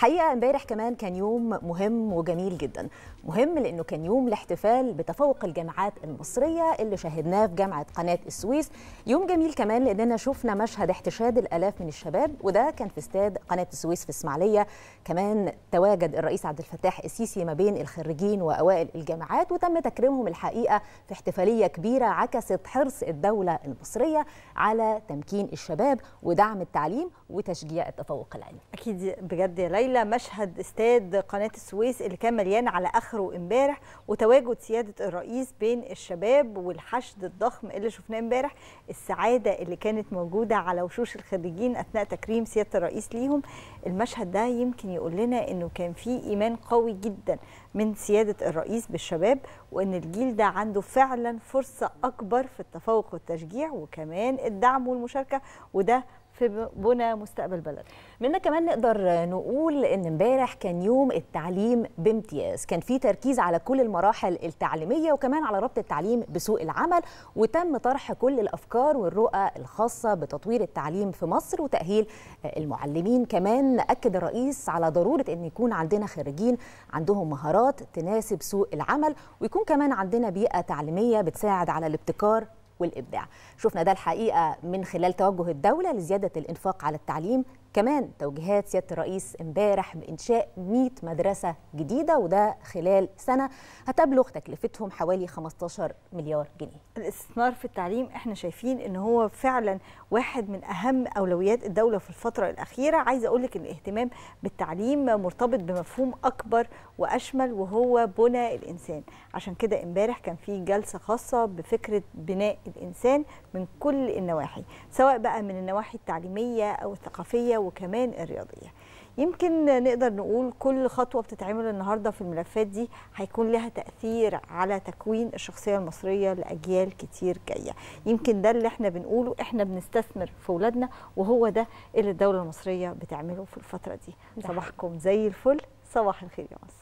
حقيقه امبارح كمان كان يوم مهم وجميل جدا مهم لانه كان يوم الاحتفال بتفوق الجامعات المصريه اللي شاهدناه في جامعه قناه السويس يوم جميل كمان لاننا شفنا مشهد احتشاد الالاف من الشباب وده كان في استاد قناه السويس في اسماعيليه كمان تواجد الرئيس عبد الفتاح السيسي ما بين الخريجين واوائل الجامعات وتم تكريمهم الحقيقه في احتفاليه كبيره عكست حرص الدوله المصريه على تمكين الشباب ودعم التعليم وتشجيع التفوق العلمي اكيد بجد يا ليلى الى مشهد استاد قناه السويس اللي كان مليان على اخره امبارح وتواجد سياده الرئيس بين الشباب والحشد الضخم اللي شفناه امبارح السعاده اللي كانت موجوده على وشوش الخريجين اثناء تكريم سياده الرئيس ليهم المشهد ده يمكن يقول لنا انه كان في ايمان قوي جدا من سياده الرئيس بالشباب وان الجيل ده عنده فعلا فرصه اكبر في التفوق والتشجيع وكمان الدعم والمشاركه وده في بنى مستقبل بلد منا كمان نقدر نقول ان امبارح كان يوم التعليم بامتياز كان في تركيز على كل المراحل التعليميه وكمان على ربط التعليم بسوق العمل وتم طرح كل الافكار والرؤى الخاصه بتطوير التعليم في مصر وتاهيل المعلمين كمان اكد الرئيس على ضروره ان يكون عندنا خريجين عندهم مهارات تناسب سوق العمل ويكون كمان عندنا بيئه تعليميه بتساعد على الابتكار والإبداع شفنا ده الحقيقة من خلال توجه الدولة لزيادة الإنفاق على التعليم كمان توجيهات سياده الرئيس امبارح بانشاء 100 مدرسه جديده وده خلال سنه هتبلغ تكلفتهم حوالي 15 مليار جنيه. الاستثمار في التعليم احنا شايفين ان هو فعلا واحد من اهم اولويات الدوله في الفتره الاخيره، عايزه اقول لك ان الاهتمام بالتعليم مرتبط بمفهوم اكبر واشمل وهو بنى الانسان، عشان كده امبارح كان في جلسه خاصه بفكره بناء الانسان من كل النواحي، سواء بقى من النواحي التعليميه او الثقافيه وكمان الرياضيه يمكن نقدر نقول كل خطوه بتتعمل النهارده في الملفات دي هيكون لها تاثير على تكوين الشخصيه المصريه لاجيال كتير جايه يمكن ده اللي احنا بنقوله احنا بنستثمر في ولادنا وهو ده اللي الدوله المصريه بتعمله في الفتره دي صباحكم زي الفل صباح الخير يا مصر